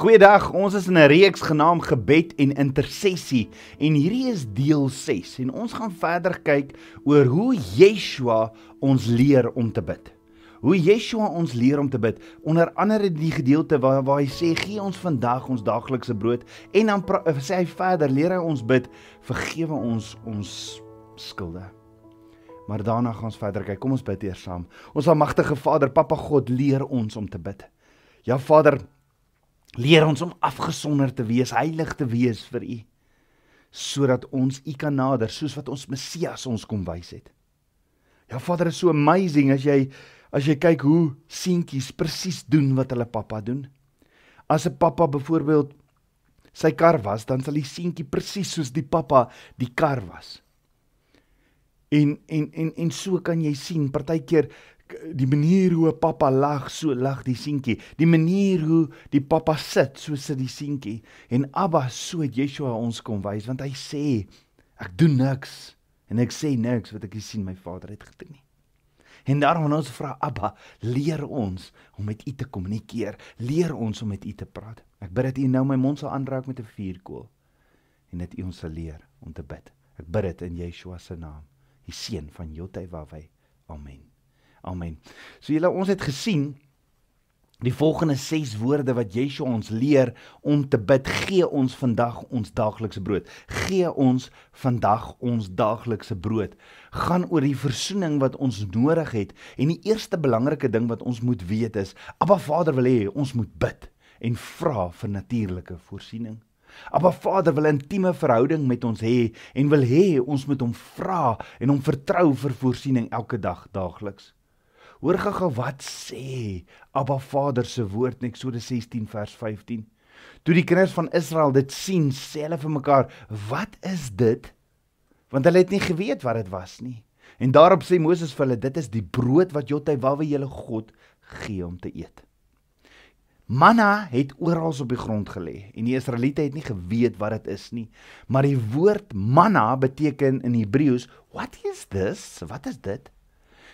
Goeiedag, ons is in 'n reeks genaamd Gebed en Intersessie en hierdie is deel 6 en ons gaan verder kyk oor hoe Yeshua ons leer om te bid. Hoe Yeshua ons leer om te bid, onder andere die gedeelte waar, waar hy sê gee ons vandag ons daaglikse brood en dan eh, sê hy verder leer hy ons bid, vergewe ons ons skulde. Maar daarna gaan ons verder kyk. Kom ons bid eers saam. Ons almagtige Vader, Papa God, leer ons om te bid. Ja Vader, Leer ons om afgesonder te wees, heilig te wees vir U, sodat ons U kan nader soos wat ons Messias ons kom wys het. Ja Vader, is so amazing as jy as jy kyk hoe seentjies presies doen wat hulle pappa doen. As 'n pappa byvoorbeeld sy kar was, dan sal die seentjie presies soos die pappa die kar was. En en en en so kan jy sien, partykeer die manier hoe pappa lag, so lag die seentjie. Die manier hoe die pappa sit, so sit die seentjie. En Abba, so het Yeshua ons kom wys want hy sê ek doen niks en ek sê niks wat ek nie sien my Vader het gedoen nie. En daarom ons vra Abba, leer ons om met U te kommunikeer, leer ons om met U te praat. Ek bid dat U nou my mond sal aanraak met 'n vuurkoel en dat U ons sal leer om te bid. Ek bid dit in Yeshua se naam, die seun van Jotai Wawai. Amen. Amen. So julle ons het gesien die volgende 6 woorde wat Yeshua ons leer om te bid, gee ons vandag ons daaglikse brood. Gee ons vandag ons daaglikse brood. Gaan oor die versoening wat ons nodig het en die eerste belangrike ding wat ons moet weet is, Abba Vader wil hê ons moet bid en vra vir natuurlike voorsiening. Abba Vader wil 'n intieme verhouding met ons hê en wil hê ons moet hom vra en hom vertrou vir voorsiening elke dag daagliks. Hoor gaga wat sê Abba Vader se woord in Eksodus 16 vers 15. Toe die kinders van Israel dit sien, sê hulle vir mekaar, "Wat is dit?" Want hulle het nie geweet wat dit was nie. En daarop sê Moses vir hulle, "Dit is die brood wat Jotai wawe julle God gee om te eet." Manna het oral op die grond gelê en die Israeliete het nie geweet wat dit is nie. Maar die woord manna beteken in Hebreëus, "What is this? Wat is dit?"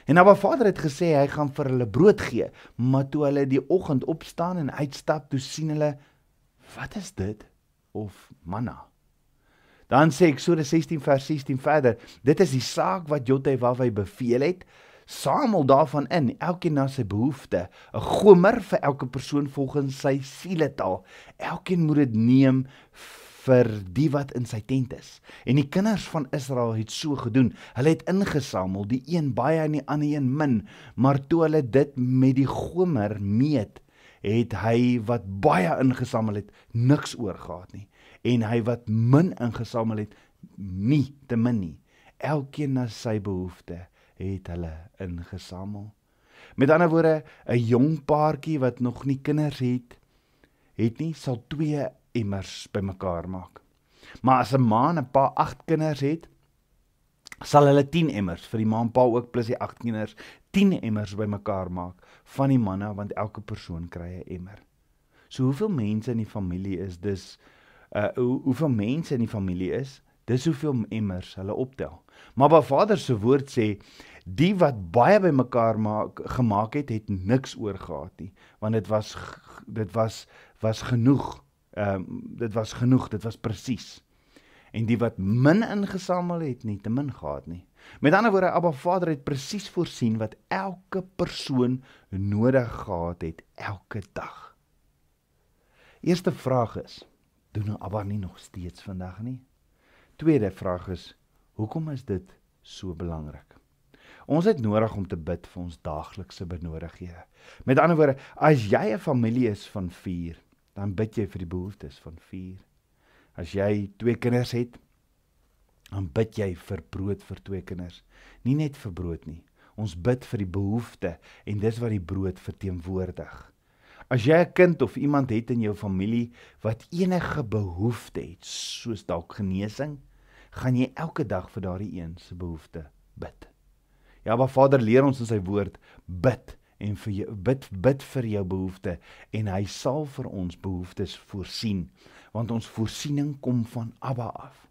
En Abba Vader het gesê hy gaan vir hulle brood gee, maar toe hulle die oggend opstaan en uitstap, toe sien hulle wat is dit of manna? Dan sê Eksodus 16 vers 16 verder, dit is die saak wat Jehovah beveel het, samel daarvan in, elkeen na sy behoefte, 'n gomer vir elke persoon volgens sy siele taal. Elkeen moet dit neem vir die wat in sy tent is. En die kinders van Israel het so gedoen. Hulle het ingesamel, die een baie en die ander een min, maar toe hulle dit met die gomer meet, het hy wat baie ingesamel het, niks oorgehad nie. En hy wat min ingesamel het, nie te min nie. Elkeen na sy behoefte het hulle ingesamel. Met ander woorde, 'n jong paartjie wat nog nie kinders het, het nie sal twee emmers bymekaar maak. Maar as 'n ma 'n paar agt kinders het, sal hulle 10 emmers vir die ma en pa ook plus die agt kinders 10 emmers bymekaar maak van die manne want elke persoon kry 'n emmer. So hoeveel mense in die familie is dis uh hoe, hoeveel mense in die familie is, dis hoeveel emmers hulle optel. Maar Ba Vader se woord sê die wat baie bymekaar maak gemaak het, het niks oorgehad nie, want dit was dit was was genoeg ehm um, dit was genoeg, dit was presies. En die wat min ingesamel het, nie te min gehad nie. Met ander woorde, Abba Vader het presies voorsien wat elke persoon nodig gehad het elke dag. Eerste vraag is: doen Abba nie nog steeds vandag nie? Tweede vraag is: hoekom is dit so belangrik? Ons het nodig om te bid vir ons daaglikse benodighede. Met ander woorde, as jy 'n familie is van 4 dan bid jy vir die behoeftes van vier. As jy twee kinders het, dan bid jy vir brood vir twee kinders. Nie net vir brood nie. Ons bid vir die behoeftes en dis wat die brood verteenwoordig. As jy 'n kind of iemand het in jou familie wat enige behoefte het, soos dalk genesing, gaan jy elke dag vir daardie een se behoefte bid. Ja, maar Vader leer ons in sy woord bid en vir jou bid bid vir jou behoeftes en hy sal vir ons behoeftes voorsien want ons voorsiening kom van Abba af.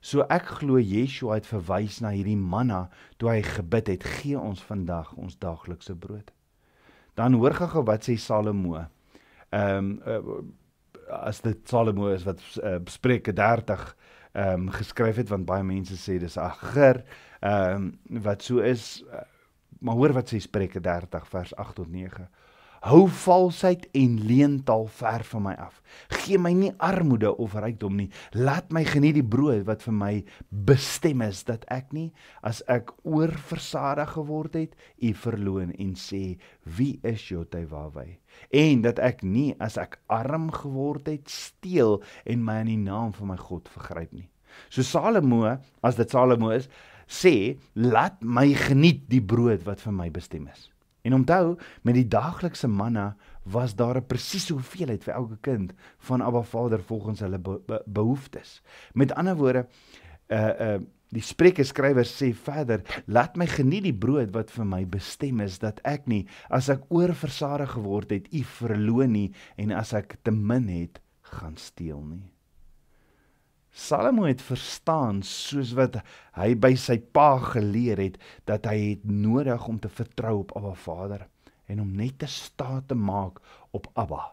So ek glo Yeshua het verwys na hierdie manna toe hy gebid het gee ons vandag ons daaglikse brood. Dan hoor gaga wat sê Salomo. Ehm um, as dit Salomo is wat uh, Spreuke 30 ehm um, geskryf het want baie mense sê dis agter ehm um, wat so is uh, maar hoor wat sê Spreuke 30 vers 8 tot 9. Hou valsheid en leuntaal ver van my af. Gee my nie armoede of rykdom nie. Laat my geniet die brood wat vir my bestem is dat ek nie as ek oorversadig geword het, u verloon en sê wie is jou tywawe? En dat ek nie as ek arm geword het, steel en my aan die naam van my God vergryp nie. So Salomo, as dit Salomo is, sê laat my geniet die brood wat vir my bestem is. En onthou, met die daaglikse manna was daar 'n presiese hoeveelheid vir elke kind van Abba Vader volgens hulle be be behoeftes. Met ander woorde, uh uh die Spreuke skrywer sê verder, laat my geniet die brood wat vir my bestem is dat ek nie as ek oorversadig geword het, u verloon nie en as ek te min het, gaan steel nie. Salomo het verstaan soos wat hy by sy pa geleer het dat hy het nodig om te vertrou op Abba Vader en om net te sta te maak op Abba.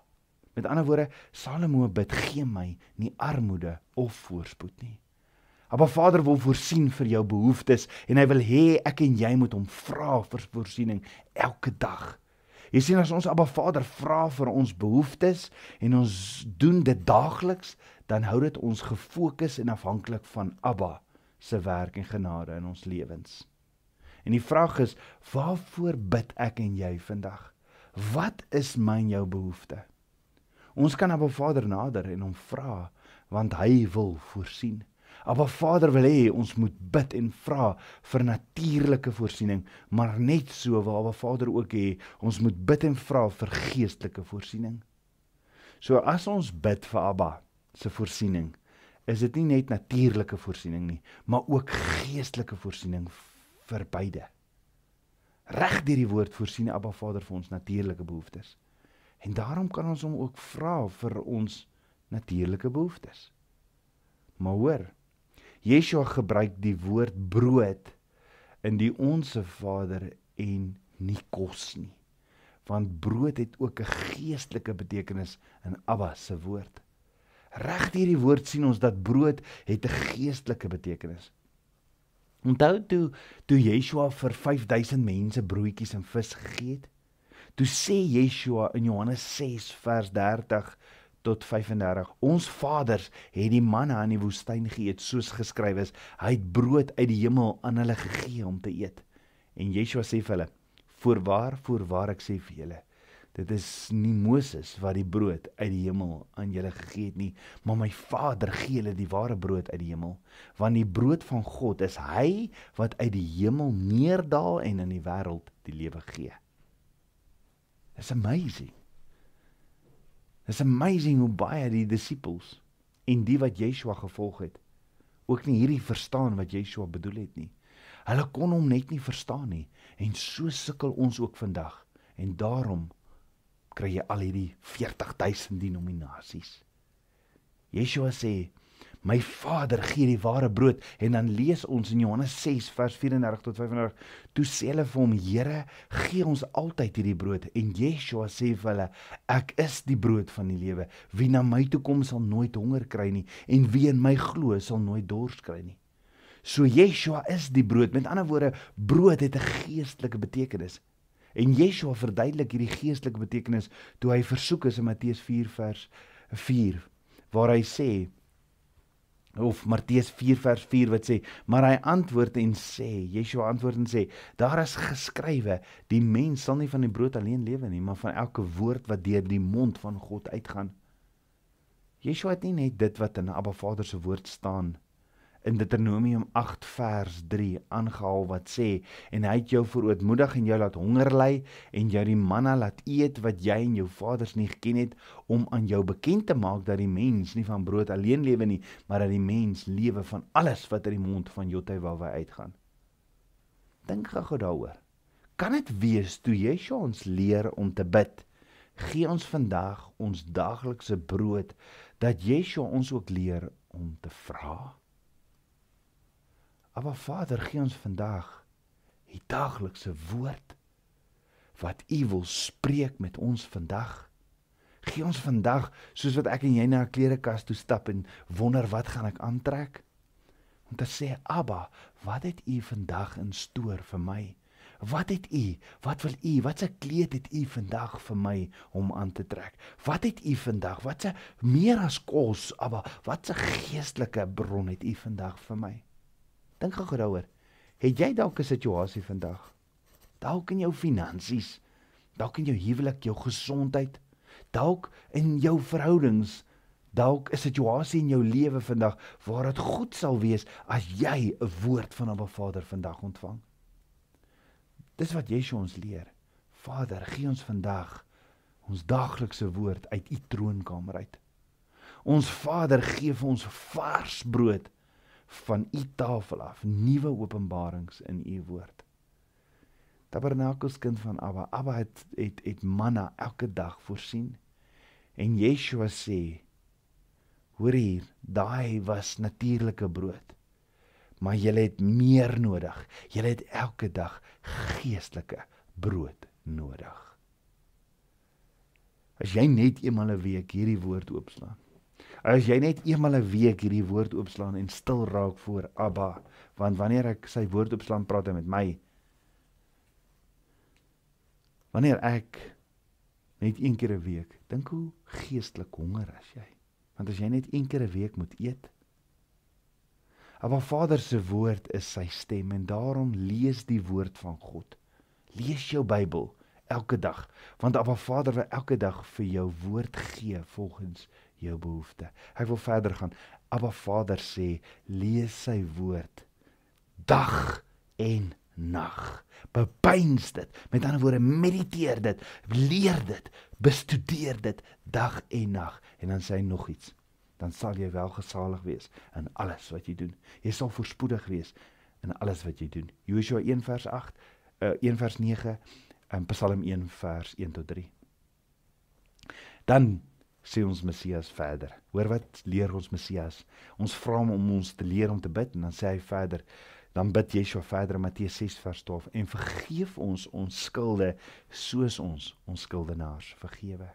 Met ander woorde, Salomo bid: "Gee my nie armoede of voorspoed nie. Abba Vader wil voorsien vir jou behoeftes en hy wil hê ek en jy moet hom vra vir voorsiening elke dag." Jy sien as ons Abba Vader vra vir ons behoeftes en ons doen dit daagliks, dan hou dit ons gefokus en afhanklik van Abba se werk en genade in ons lewens. En die vraag is, waarvoor bid ek en jy vandag? Wat is myn jou behoefte? Ons kan aan Abba Vader nader en hom vra want hy wil voorsien. Abba Vader wil hê ons moet bid en vra vir natuurlike voorsiening, maar net so wil Abba Vader ook hê ons moet bid en vra vir geestelike voorsiening. So as ons bid vir Abba, se voorsiening is dit nie net natuurlike voorsiening nie, maar ook geestelike voorsiening vir beide. Reg deur die woord voorsien Abba Vader vir ons natuurlike behoeftes. En daarom kan ons hom ook vra vir ons natuurlike behoeftes. Maar hoor, Yeshua gebruik die woord brood in die onsse Vader en nie kos nie. Want brood het ook 'n geestelike betekenis in Abba se woord. Reg hierdie woord sien ons dat brood het 'n geestelike betekenis. Onthou toe toe Yeshua vir 5000 mense broodjies en vis gegee het. Toe sê Yeshua in Johannes 6 vers 30 tot 35: Ons vaders het die manna in die woestyn geëet soos geskryf is. Hy het brood uit die hemel aan hulle gegee om te eet. En Yeshua sê vir hulle: Voorwaar, voorwaar ek sê vir julle, Dit is nie Moses wat die brood uit die hemel aan julle gegee het nie, maar my Vader gee julle die ware brood uit die hemel, want die brood van God is hy wat uit die hemel neerdaal en in die wêreld die lewe gee. It's amazing. It's amazing hoe baie die disippels en die wat Yeshua gevolg het, ook nie hierdie verstaan wat Yeshua bedoel het nie. Hulle kon hom net nie verstaan nie en so sukkel ons ook vandag en daarom kry jy al hierdie 40000 denominasies. Yeshua sê My Vader gee die ware brood en dan lees ons in Johannes 6 vers 34 tot 35 toe sê hulle vir hom Here gee ons altyd hierdie brood en Yeshua sê vir hulle ek is die brood van die lewe wie na my toe kom sal nooit honger kry nie en wie in my glo sal nooit dors kry nie so Yeshua is die brood met ander woorde brood het 'n geestelike betekenis En Yeshua verduidelik hierdie geestelike betekenis toe hy versoek is in Matteus 4 vers 4 waar hy sê of Matteus 4 vers 4 wat sê maar hy antwoord en sê Yeshua antwoord en sê daar is geskrywe die mens sal nie van die brood alleen lewe nie maar van elke woord wat deur die mond van God uitgaan Yeshua het nie net dit wat in Abba Vader se woord staan in Deuteronomium 8 vers 3 aangehaal wat sê en hy het jou verootmoedig en jou laat honger ly en jou die manna laat eet wat jy en jou vaders nie geken het om aan jou bekend te maak dat die mens nie van brood alleen lewe nie maar dat die mens lewe van alles wat uit die mond van Jotai wa wy uitgaan. Dink gou gou daaroor. Kan dit wees toe Yeshua ons leer om te bid? Gee ons vandag ons daaglikse brood dat Yeshua ons ook leer om te vra. Maar Vader, gee ons vandag die daglikse woord wat U wil spreek met ons vandag. Gee ons vandag, soos wat ek en jy na 'n klerekas toe stap en wonder wat gaan ek aantrek? Want dan sê Abba, wat het U vandag in stoor vir my? Wat het U? Wat wil U? Wat 'n kleed het U vandag vir my om aan te trek? Wat het U vandag? Wat 'n meer as kos, Abba, wat 'n geestelike bron het U vandag vir my? Dink gou gou daaroor. Het jy dalk 'n situasie vandag? Dalk in jou finansies, dalk in jou huwelik, jou gesondheid, dalk in jou verhoudings, dalk 'n situasie in jou lewe vandag waar dit goed sal wees as jy 'n woord van Abba Vader vandag ontvang. Dis wat Yeshua ons leer. Vader, gee ons vandag ons daaglikse woord uit u troonkamer uit. Ons Vader gee vir ons vars brood van u tafel af nuwe openbarings in u woord. Tabernakels kind van Abba, Abba het het, het manna elke dag voorsien. En Yeshua sê: Hoor hier, daai was natuurlike brood. Maar jy het meer nodig. Jy het elke dag geestelike brood nodig. As jy net eenmal 'n week hierdie woord oopslaan, As jy net eenmal 'n week hierdie woord oopslaan en stil raak voor Abba, want wanneer ek sy woord oopslaan praat hy met my. Wanneer ek net een keer 'n week, dink hoe geestelik honger as jy. Want as jy net een keer 'n week moet eet, Maar Vader se woord is sy stem en daarom lees die woord van God. Lees jou Bybel elke dag, want Abba Vader wil elke dag vir jou woord gee volgens jou behoefte. Ek wil verder gaan. Abba Vader sê, lees sy woord dag en nag. Bepeins dit. Met ander woorde, mediteer dit, leer dit, bestudeer dit dag en nag en dan sê hy nog iets. Dan sal jy welgesalig wees in alles wat jy doen. Jy sal voorspoedig wees in alles wat jy doen. Josua 1 vers 8, uh, 1 vers 9 en Psalm 1 vers 1 tot 3. Dan sê ons Messias verder. Hoor wat leer ons Messias? Ons vra hom om ons te leer om te bid en dan sê hy verder. Dan bid Yeshua verder Matteus 6 vers 12 en vergeef ons ons skulde soos ons ons skuldenaars vergewe.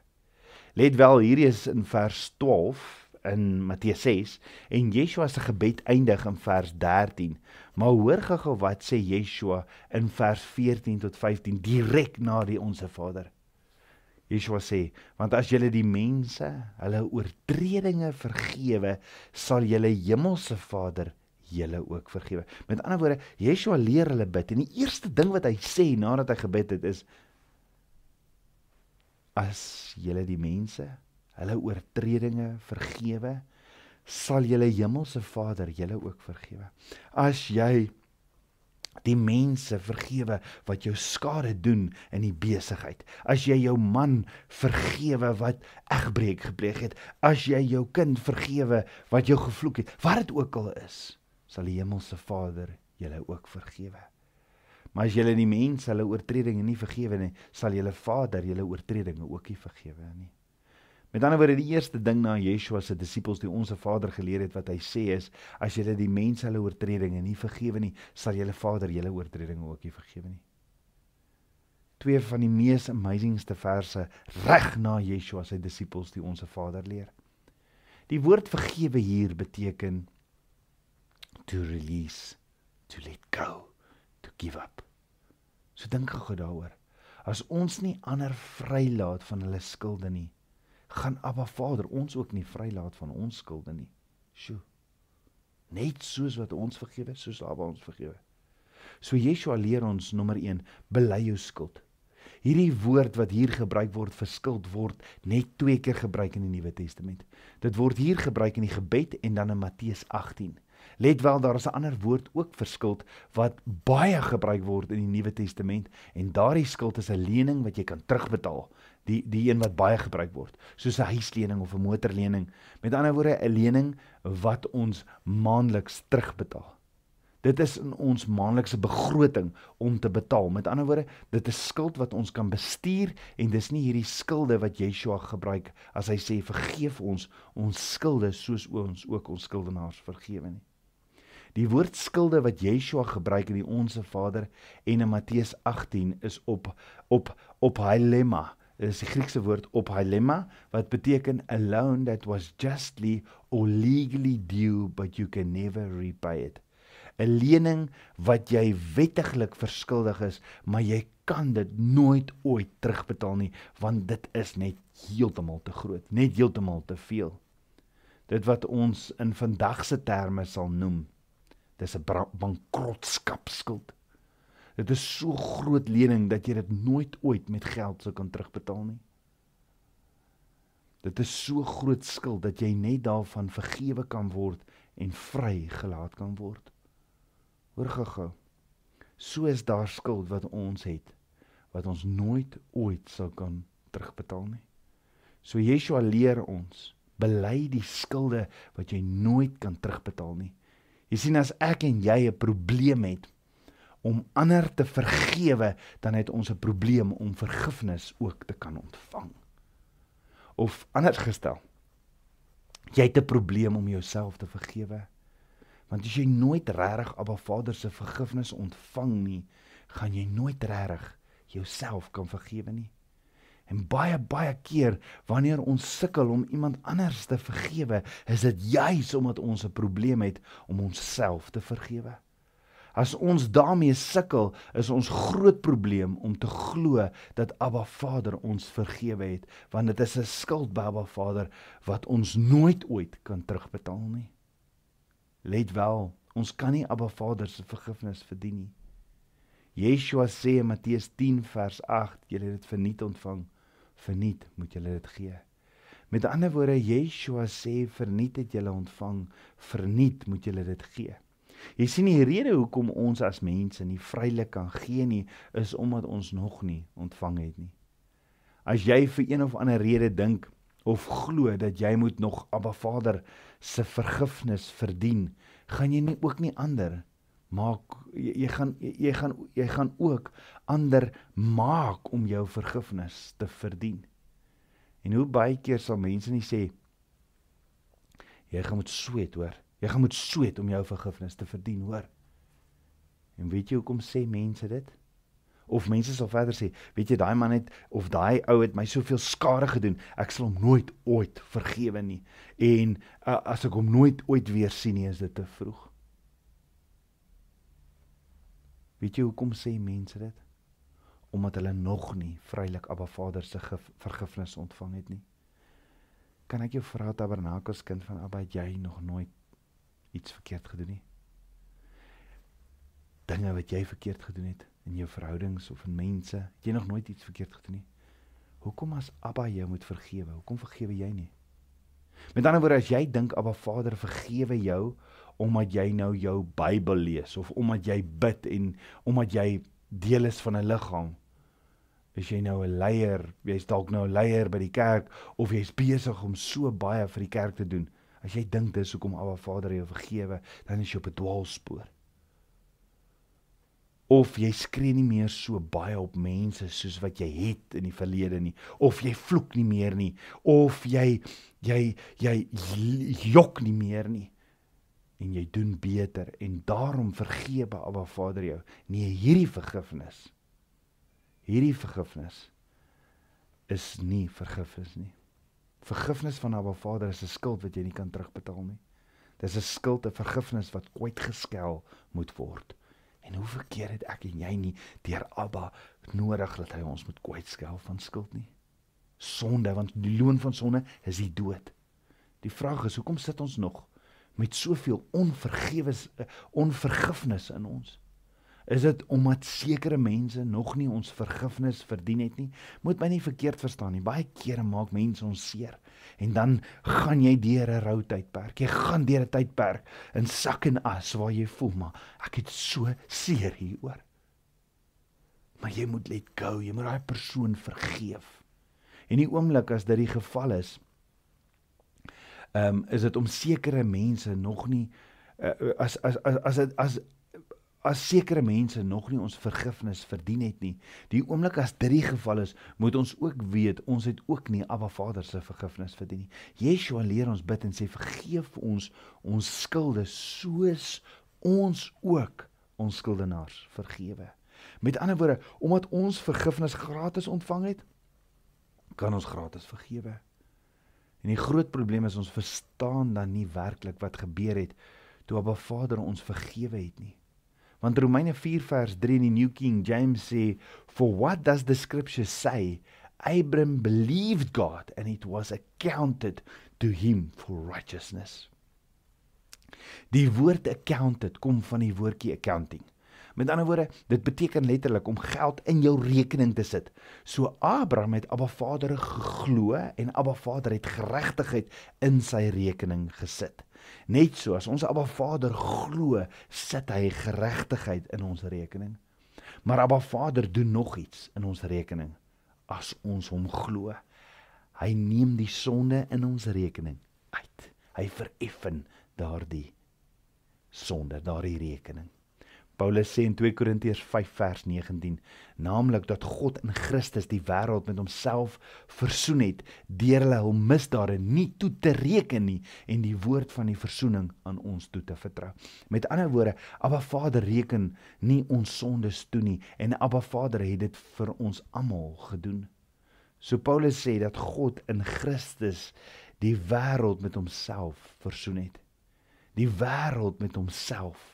Let wel, hierdie is in vers 12 in Matteus 6 en Yeshua se gebed eindig in vers 13. Maar hoor gou wat sê Yeshua in vers 14 tot 15 direk na die Onse Vader. Yeshua sê, want as julle die mense hulle oortredinge vergewe, sal julle hemelse Vader julle ook vergewe. Met ander woorde, Yeshua leer hulle bid en die eerste ding wat hy sê nadat hy gebid het is as julle die mense hulle oortredinge vergewe, sal julle hemelse Vader julle ook vergewe. As jy die mense vergewe wat jou skade doen in die besigheid as jy jou man vergewe wat egbreek gepleeg het as jy jou kind vergewe wat jou gevloek het wat dit ook al is sal die hemelse Vader julle ook vergewe maar as julle die mense hulle oortredinge nie vergewe nie sal julle Vader julle oortredinge ook nie vergewe nie Met ander woorde, die eerste ding na Yeshua se disippels die onsse Vader geleer het wat hy sê is, as julle die mense hulle oortredinge nie vergewe nie, sal julle Vader julle oortredinge ook nie vergewe nie. Twee van die mees amazingste verse reg na Yeshua se disippels die onsse Vader leer. Die woord vergewe hier beteken to release, to let go, to give up. So dink gou daaroor. As ons nie ander vrylaat van hulle skulde nie, gaan Abba Vader ons ook nie vrylaat van ons skulde nie. Sjoe. Net soos wat ons vergewe, soos Abba ons vergewe. So Yeshua leer ons nommer 1, bely jou skuld. Hierdie woord wat hier gebruik word vir skuld word net twee keer gebruik in die Nuwe Testament. Dit word hier gebruik in die gebed en dan in Matteus 18. Let wel, daar is 'n ander woord ook vir skuld wat baie gebruik word in die Nuwe Testament en daardie skuld is 'n lening wat jy kan terugbetaal die die een wat baie gebruik word, soos 'n huislening of 'n motorlening. Met ander woorde, 'n lening wat ons maandeliks terugbetaal. Dit is in ons maandelikse begroting om te betaal. Met ander woorde, dit is skuld wat ons kan bestuur en dis nie hierdie skulde wat Yeshua gebruik as hy sê vergeef ons ons skulde soos ons ook ons skuldenaars vergewe nie. Die woord skulde wat Yeshua gebruik in die Onse Vader en in Matteus 18 is op op op hilemma is die Griekse woord ophilema wat beteken a loan that was justly or legally due but you can never repay it. 'n lening wat jy wettiglik verskuldig is, maar jy kan dit nooit ooit terugbetaal nie want dit is net heeltemal te groot, net heeltemal te veel. Dit wat ons in vandag se terme sal noem, dis 'n bankrotskapskuld. Dit is so groot lening dat jy dit nooit ooit met geld sou kan terugbetaal nie. Dit is so groot skuld dat jy net daarvan vergewe kan word en vrygelaat kan word. Hoor gou-gou. So is daar skuld wat ons het wat ons nooit ooit sou kan terugbetaal nie. So Yeshua leer ons, bely die skulde wat jy nooit kan terugbetaal nie. Jy sien as ek en jy 'n probleem het om ander te vergewe, dan het ons 'n probleem om vergifnis ook te kan ontvang. Of anders gestel, jy het 'n probleem om jouself te vergewe. Want as jy nooit regtig Abba Vader se vergifnis ontvang nie, gaan jy nooit regtig jouself kan vergewe nie. En baie baie keer wanneer ons sukkel om iemand anders te vergewe, is dit juis omdat ons 'n probleem het om onsself te vergewe. As ons daarmee sukkel, is ons groot probleem om te glo dat Abba Vader ons vergewe het, want dit is 'n skuld by Abba Vader wat ons nooit ooit kan terugbetaal nie. Let wel, ons kan nie Abba Vader se vergifnis verdien nie. Yeshua sê in Matteus 10 vers 8, julle het dit verniet ontvang, verniet moet julle dit gee. Met ander woorde, Yeshua sê verniet het julle ontvang, verniet moet julle dit gee. Jy sien die rede hoekom ons as mense nie vrylik kan gee nie, is omdat ons nog nie ontvang het nie. As jy vir een of ander rede dink of glo dat jy moet nog Abba Vader se vergifnis verdien, gaan jy nie ook nie ander maak jy, jy gaan jy, jy gaan jy gaan ook ander maak om jou vergifnis te verdien. En hoe baie keer sal mense nie sê jy gaan moet sweet hoor. Jy gaan moet sweet om jou vergifnis te verdien, hoor. En weet jy hoekom sê mense dit? Of mense sal verder sê, weet jy daai man het of daai ou het my soveel skade gedoen, ek sal hom nooit ooit vergewe nie. En uh, as ek hom nooit ooit weer sien nie, is dit te vroeg. Weet jy hoekom sê mense dit? Omdat hulle nog nie vrylik Abba Vader se vergifnis ontvang het nie. Kan ek jou vra Tabernakels kind van Abba, het jy nog nooit iets verkeerd gedoen nie. Dinge wat jy verkeerd gedoen het in jou verhoudings of in mense, het jy nog nooit iets verkeerd gedoen nie. Hoekom as Abba jou moet vergewe? Hoekom vergewe jy nie? Met ander woorde, as jy dink Abba Vader vergewe jou omdat jy nou jou Bybel lees of omdat jy bid en omdat jy deel is van 'n liggaam, is jy nou 'n leier, jy's dalk nou 'n leier by die kerk of jy's besig om so baie vir die kerk te doen. As jy dink dis hoekom Abba Vader jou vergewe, dan is jy op 'n dwaalspoor. Of jy skree nie meer so baie op mense soos wat jy het in die verlede nie, of jy vloek nie meer nie, of jy jy jy jok nie meer nie en jy doen beter en daarom vergewe Abba Vader jou. Nee, hierdie vergifnis. Hierdie vergifnis is nie vergifnis nie. Vergifnis van Abba Vader is 'n skuld wat jy nie kan terugbetaal nie. Dis 'n skuld, 'n vergifnis wat kwyt geskel moet word. En hoe verkeer dit ek en jy nie deur Abba nodig dat hy ons moet kwyt skel van skuld nie? Sonde, want die loon van sonde is die dood. Die vraag is, hoekom sit ons nog met soveel onvergewes eh, onvergifnis in ons? Is dit omdat sekere mense nog nie ons vergifnis verdien het nie? Moet my nie verkeerd verstaan nie. Baie kere maak mense ons seer. En dan gaan jy deur 'n rou tydperk. Jy gaan deur 'n tydperk in sak en as waar jy voel maar ek het so seer hieroor. Maar jy moet let go. Jy moet daai persoon vergeef. En die oomblik as dit die geval is, ehm um, is dit om sekere mense nog nie uh, as as as as as, as as sekere mense nog nie ons vergifnis verdien het nie, die oomblik as dit die geval is, moet ons ook weet ons het ook nie Abba Vader se vergifnis verdien nie. Yeshua leer ons bid en sê vergeef ons ons skulde soos ons ook ons skuldenaars vergewe. Met ander woorde, omdat ons vergifnis gratis ontvang het, kan ons gratis vergewe. En die groot probleem is ons verstaan dan nie werklik wat gebeur het toe Abba Vader ons vergewe het nie want Romeine 4 vers 3 in die New King James sê for what does the scripture say Abram believed God and it was accounted to him for righteousness Die woord accounted kom van die woordjie accounting Met ander woorde, dit beteken letterlik om geld in jou rekening te sit. So Abraham het Abba Vader geglo en Abba Vader het geregtigheid in sy rekening gesit. Net so as ons Abba Vader glo, sit hy geregtigheid in ons rekening. Maar Abba Vader doen nog iets in ons rekening as ons hom glo. Hy neem die sonde in ons rekening uit. Hy vereffen daardie sonde, daardie rekening. Paulus sê in 2 Korintiërs 5 vers 19, naamlik dat God in Christus die wêreld met homself versoen het deur hulle hul misdade nie toe te reken nie en die woord van die versoening aan ons toe te vertrou. Met ander woorde, Abba Vader reken nie ons sondes toe nie en Abba Vader het dit vir ons almal gedoen. So Paulus sê dat God in Christus die wêreld met homself versoen het. Die wêreld met homself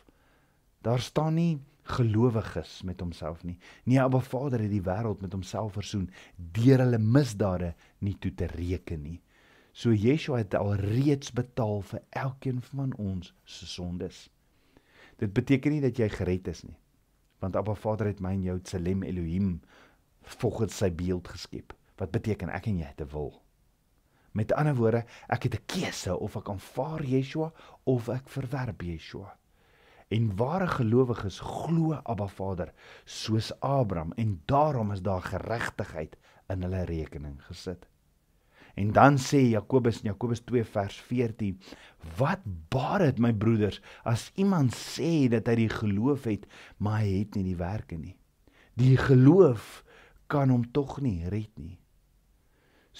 Daar staan nie gelowiges met homself nie. Nee, Abba Vader het die wêreld met homself versoen deur hulle misdade nie toe te reken nie. So Yeshua het alreeds betaal vir elkeen van ons se sondes. Dit beteken nie dat jy gered is nie. Want Abba Vader het my en jou Tselem Elohim volgens sy beeld geskep. Wat beteken ek en jy het 'n wil? Met ander woorde, ek het 'n keuse of ek aanvaar Yeshua of ek verwerp Yeshua. En ware gelowiges glo Abba Vader soos Abraham en daarom is daar geregtigheid in hulle rekening gesit. En dan sê Jakobus in Jakobus 2 vers 14: Wat baat dit my broeders as iemand sê dat hy die geloof het, maar hy het nie die werke nie? Die geloof kan hom tog nie red nie.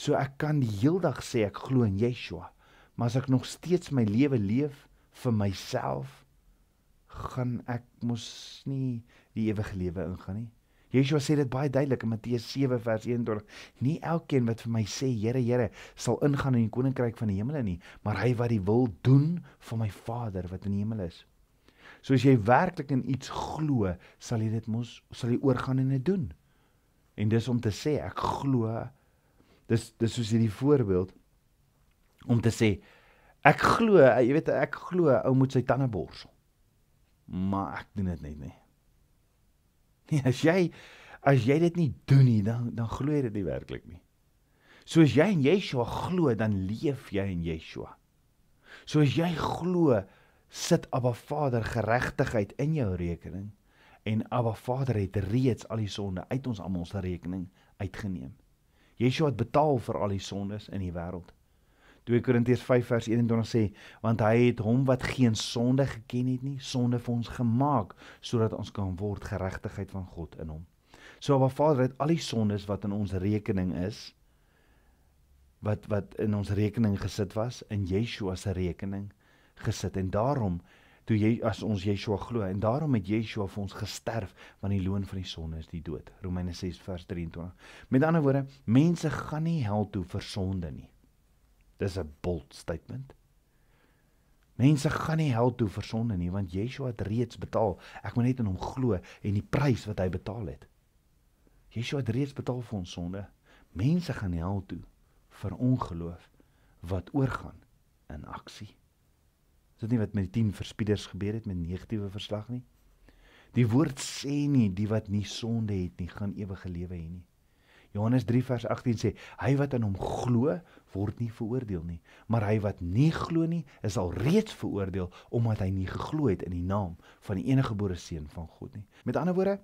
So ek kan die heeldag sê ek glo in Yeshua, maar as ek nog steeds my lewe leef vir myself, gaan ek mos nie die ewige lewe ingaan nie. Yeshua sê dit baie duidelik in Matteus 7 vers 21: Nie elkeen wat vir my sê Here, Here, sal ingaan in die koninkryk van die hemele nie, maar hy wat die wil doen van my Vader wat in die hemel is. So as jy werklik in iets glo, sal jy dit mos sal jy oorgaan en dit doen. En dis om te sê ek glo. Dis dis soos hierdie voorbeeld om te sê ek glo, jy weet ek glo ou moet sy tande borsel maar ek doen dit net nie. Nee, as jy as jy dit nie doen nie, dan dan glo jy dit nie werklik nie. Soos jy en Yeshua glo, dan leef jy in Yeshua. Soos jy glo, sit Abba Vader geregtigheid in jou rekening en Abba Vader het reeds al die sonde uit ons almal se rekening uitgeneem. Yeshua het betaal vir al die sondes in die wêreld. 2 Korintiërs 5 vers 21 sê want hy het hom wat geen sonde geken het nie sonde vir ons gemaak sodat ons kan word geregtigheid van God in hom. So Abba Vader het al die sondes wat in ons rekening is wat wat in ons rekening gesit was in Yeshua se rekening gesit en daarom toe jy as ons Yeshua glo en daarom het Yeshua vir ons gesterf want die loon van die sonde is die dood. Romeine 6 vers 23. Met ander woorde, mense gaan nie hel toe vir sonde nie. Dis 'n bold statement. Mense gaan nie hel toe vir sonde nie want Yeshua het reeds betaal. Ek moet net in hom glo en die prys wat hy betaal het. Yeshua het reeds betaal vir ons sonde. Mense gaan hel toe vir ongeloof wat oorgaan in aksie. Is dit nie wat met die 10 verspieders gebeur het met negatiewe verslag nie? Die woord sê nie die wat nie sonde het nie gaan ewige lewe hê nie. Johannes 3 vers 18 sê hy wat aan hom glo word nie veroordeel nie maar hy wat nie glo nie is al reeds veroordeel omdat hy nie geglo het in die naam van die eniggebore seun van God nie met ander woorde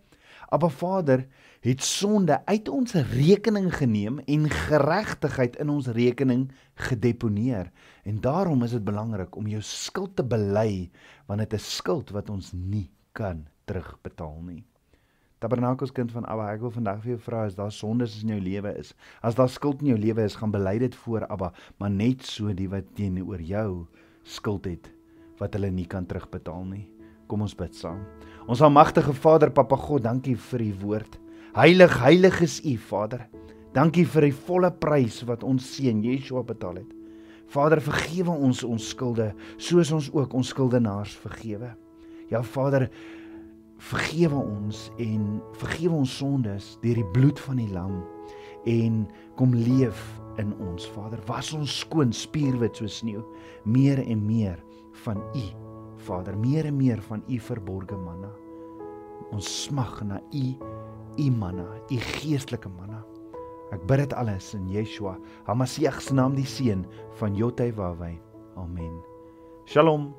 Abba Vader het sonde uit ons rekening geneem en geregtigheid in ons rekening gedeponeer en daarom is dit belangrik om jou skuld te bely want dit is skuld wat ons nie kan terugbetaal nie Tabernakels kind van Abba, ek wil vandag vir jou vra as daar sondes in jou lewe is, as daar skuld in jou lewe is, gaan bely dit voor Abba, maar net so die wat teenoor jou skuld het wat hulle nie kan terugbetaal nie. Kom ons bid saam. Ons almagtige Vader, Papa God, dankie vir u woord. Heilig, heilig is u, Vader. Dankie vir die volle prys wat ons seun Yeshua betaal het. Vader, vergewe ons ons skulde, soos ons ook ons skuldenaars vergewe. Ja, Vader, vergewe ons en vergewe ons sondes deur die bloed van die lam en kom leef in ons Vader was ons skoon spierwit soos sneeu meer en meer van u Vader meer en meer van u verborge manna ons smag na u u manna u geestelike manna ek bid dit alles in Yeshua Hamasiach se naam die seun van Jotai Wawai amen Shalom